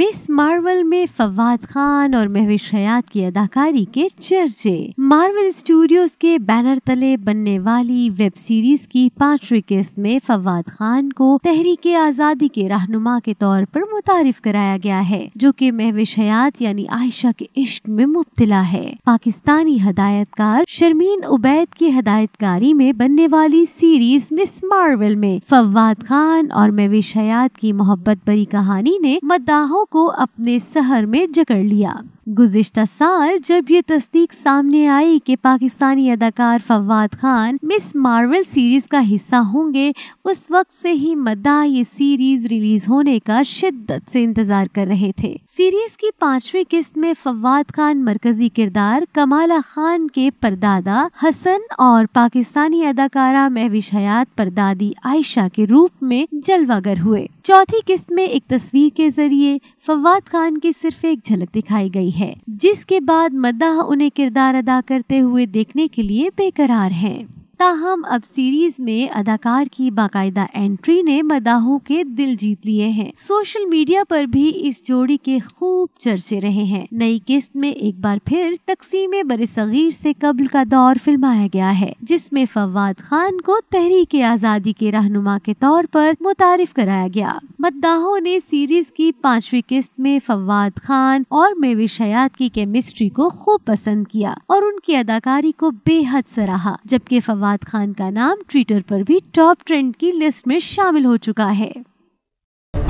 miss Marvel में फवाद खान और महविश हयात की अदाकारी के चर्चे मार्वल स्टूडियोज के बैनर तले बनने वाली वेब सीरीज की पांचवी किस्त में फवाद खान को तहरीक आजादी के रहनुमा के तौर पर मुतारिफ कराया गया है जो कि महविश हयात यानी आयशा के इश्क में मुबतला है पाकिस्तानी हदायतकार शर्मीन उबैद की हदायतकारी में बनने वाली सीरीज मिस मार्वल में फवाद खान और महविश हयात की मोहब्बत भरी कहानी ने मद्दाहों को अपने शहर में जकड़ लिया गुजशत साल जब ये तस्दीक सामने आई कि पाकिस्तानी अदाकार Fawad Khan Ms Marvel series का हिस्सा होंगे उस वक्त से ही मद्दा ये सीरीज रिलीज होने का शिद्दत से इंतजार कर रहे थे सीरीज की पांचवी किस्त में फवाद खान मरकजी किरदार कमाला खान के परदादा हसन और पाकिस्तानी अदाकारा महविश हयात परदादी आयशा के रूप में जलवागर हुए चौथी किस्त में एक तस्वीर के जरिए फवाद खान की सिर्फ एक झलक दिखाई गई गई है जिसके बाद मद्दाह उन्हें किरदार अदा करते हुए देखने के लिए बेकरार है ताहम अब सीरीज में अदाकार की बाकायदा एंट्री ने मदाहों के दिल जीत लिए हैं सोशल मीडिया पर भी इस जोड़ी के खूब चर्चे रहे हैं नई किस्त में एक बार फिर तकसीम बर सगीर से कबल का दौर फिल्माया गया है जिसमें फवाद खान को तहरीक आज़ादी के रहनुमा के तौर पर मुतारफ कराया गया मद्दाहों ने सीरीज की पांचवी किस्त में फवाद खान और मेविश हयात की केमिस्ट्री को खूब पसंद किया और उनकी अदाकारी को बेहद सराहा जबकि फवाद फवाद खान का नाम ट्विटर पर भी टॉप ट्रेंड की लिस्ट में शामिल हो चुका है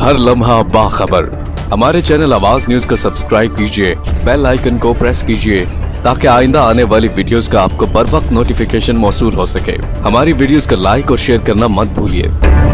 हर लम्हा बाखबर हमारे चैनल आवाज न्यूज को सब्सक्राइब कीजिए बेल आइकन को प्रेस कीजिए ताकि आइंदा आने वाली वीडियोस का आपको बर वक्त नोटिफिकेशन मौसू हो सके हमारी वीडियोस को लाइक और शेयर करना मत भूलिए